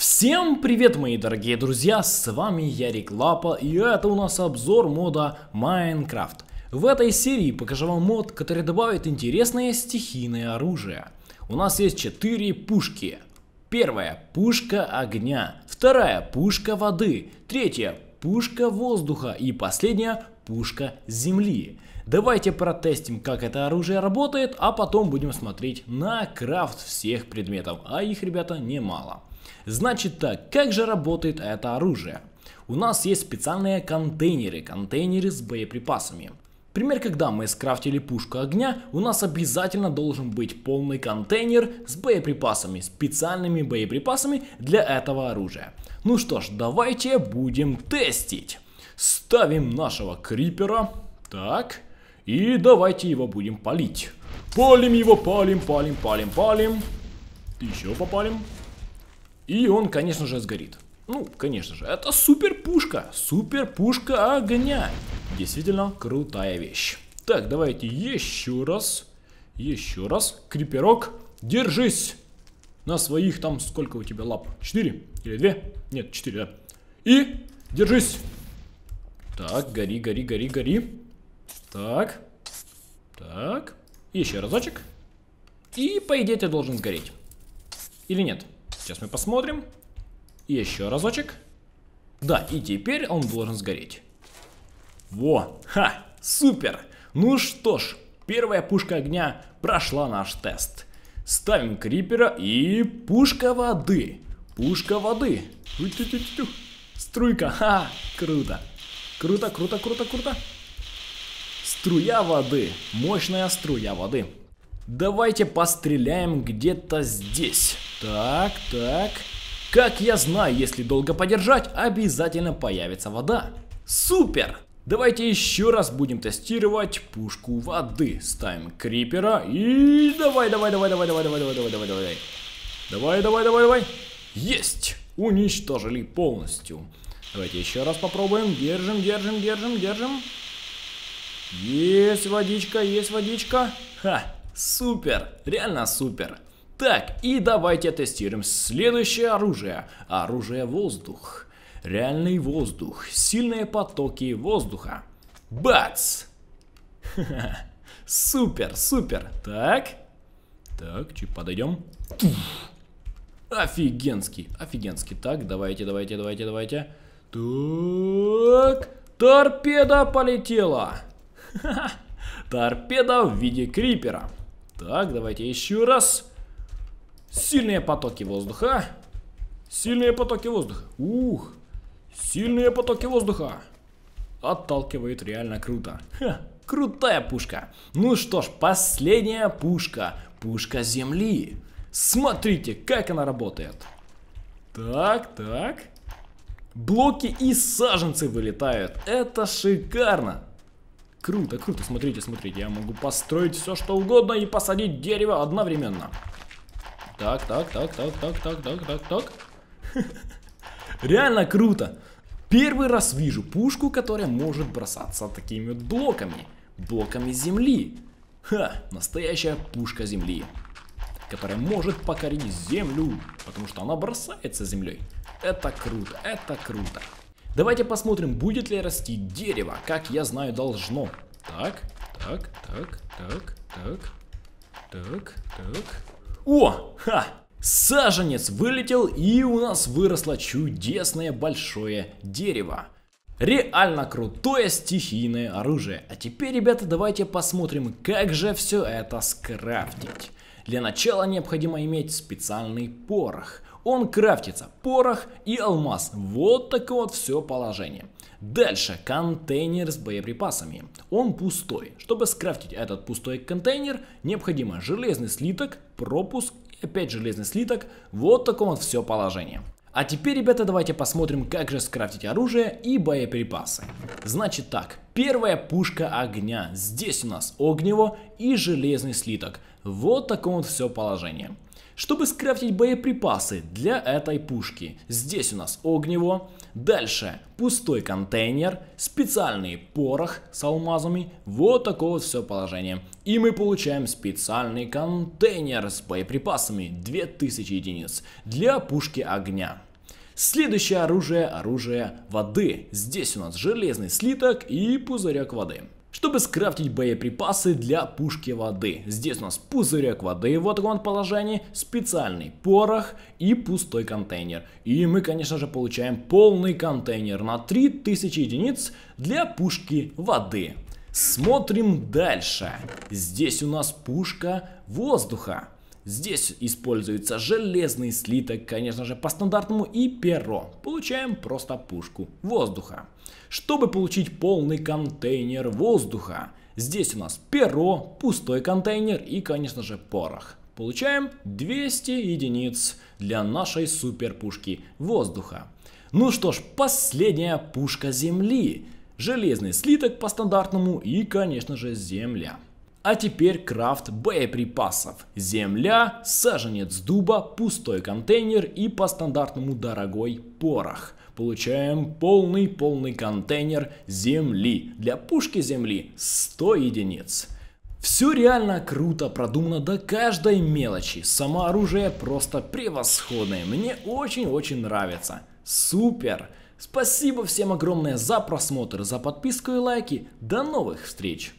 Всем привет, мои дорогие друзья, с вами Ярик Лапа, и это у нас обзор мода Майнкрафт. В этой серии покажу вам мод, который добавит интересное стихийное оружие. У нас есть 4 пушки. Первая – пушка огня, вторая – пушка воды, третья – пушка воздуха и последняя – пушка земли. Давайте протестим, как это оружие работает, а потом будем смотреть на крафт всех предметов, а их, ребята, немало. Значит так, как же работает это оружие? У нас есть специальные контейнеры, контейнеры с боеприпасами. Пример, когда мы скрафтили пушку огня, у нас обязательно должен быть полный контейнер с боеприпасами, специальными боеприпасами для этого оружия. Ну что ж, давайте будем тестить. Ставим нашего крипера, так, и давайте его будем палить. Палим его, палим, палим, палим, палим. Еще попалим. И он, конечно же, сгорит. Ну, конечно же, это супер пушка, супер пушка огня. Действительно крутая вещь. Так, давайте еще раз, еще раз. Криперок, держись на своих там, сколько у тебя лап? Четыре или две? Нет, четыре, да. И держись. Так, гори, гори, гори, гори. Так, так. Еще разочек. И, по идее, ты должен сгореть. Или нет? Нет. Сейчас мы посмотрим. Еще разочек. Да, и теперь он должен сгореть. Во! Ха! Супер! Ну что ж, первая пушка огня прошла наш тест. Ставим крипера и пушка воды. Пушка воды. Струйка. Ха! Круто. Круто, круто, круто, круто. Струя воды. Мощная струя воды. Давайте постреляем где-то здесь. Так, так. Как я знаю, если долго подержать, обязательно появится вода. Супер! Давайте еще раз будем тестировать пушку воды. Ставим крипера и давай, давай, давай, давай, давай, давай, давай, давай, давай, давай. Давай, давай, давай, давай. Есть! Уничтожили полностью. Давайте еще раз попробуем. Держим, держим, держим, держим. Есть водичка, есть водичка. Ха, Супер, реально супер. Так, и давайте тестируем следующее оружие. Оружие воздух. Реальный воздух. Сильные потоки воздуха. Бац! Супер, супер. Так. Так, чуть подойдем. Офигенский, офигенский. Так, давайте, давайте, давайте, давайте. Так. Торпеда полетела. Торпеда в виде крипера. Так, давайте еще раз. Сильные потоки воздуха. Сильные потоки воздуха. Ух. Сильные потоки воздуха. Отталкивает реально круто. Ха, крутая пушка. Ну что ж, последняя пушка. Пушка Земли. Смотрите, как она работает. Так, так. Блоки и саженцы вылетают. Это шикарно. Круто, круто, смотрите, смотрите, я могу построить все что угодно и посадить дерево одновременно. Так, так, так, так, так, так, так, так, так. Реально круто. Первый раз вижу пушку, которая может бросаться такими блоками. Блоками земли. Ха, настоящая пушка земли. Которая может покорить землю, потому что она бросается землей. Это круто, это круто. Давайте посмотрим, будет ли расти дерево. Как я знаю, должно. Так, так, так, так, так, так, так. О, ха! Саженец вылетел, и у нас выросло чудесное большое дерево. Реально крутое стихийное оружие. А теперь, ребята, давайте посмотрим, как же все это скрафтить. Для начала необходимо иметь специальный порох. Он крафтится. Порох и алмаз. Вот такое вот все положение. Дальше контейнер с боеприпасами. Он пустой. Чтобы скрафтить этот пустой контейнер, необходимо железный слиток, пропуск и опять железный слиток. Вот такое вот все положение. А теперь, ребята, давайте посмотрим, как же скрафтить оружие и боеприпасы. Значит так, первая пушка огня. Здесь у нас огнево и железный слиток. Вот таком вот все положение. Чтобы скрафтить боеприпасы для этой пушки, здесь у нас огнево, дальше пустой контейнер, специальный порох с алмазами, вот такого вот все положение. И мы получаем специальный контейнер с боеприпасами 2000 единиц для пушки огня. Следующее оружие – оружие воды. Здесь у нас железный слиток и пузырек воды чтобы скрафтить боеприпасы для пушки воды. Здесь у нас пузырек воды в таком положении, специальный порох и пустой контейнер. И мы, конечно же, получаем полный контейнер на 3000 единиц для пушки воды. Смотрим дальше. Здесь у нас пушка воздуха. Здесь используется железный слиток, конечно же, по стандартному и перо. Получаем просто пушку воздуха. Чтобы получить полный контейнер воздуха, здесь у нас перо, пустой контейнер и, конечно же, порох. Получаем 200 единиц для нашей супер пушки воздуха. Ну что ж, последняя пушка Земли. Железный слиток по стандартному и, конечно же, земля. А теперь крафт боеприпасов. Земля, саженец дуба, пустой контейнер и по стандартному дорогой порох. Получаем полный-полный контейнер земли. Для пушки земли 100 единиц. Все реально круто продумано до каждой мелочи. Само оружие просто превосходное. Мне очень-очень нравится. Супер! Спасибо всем огромное за просмотр, за подписку и лайки. До новых встреч!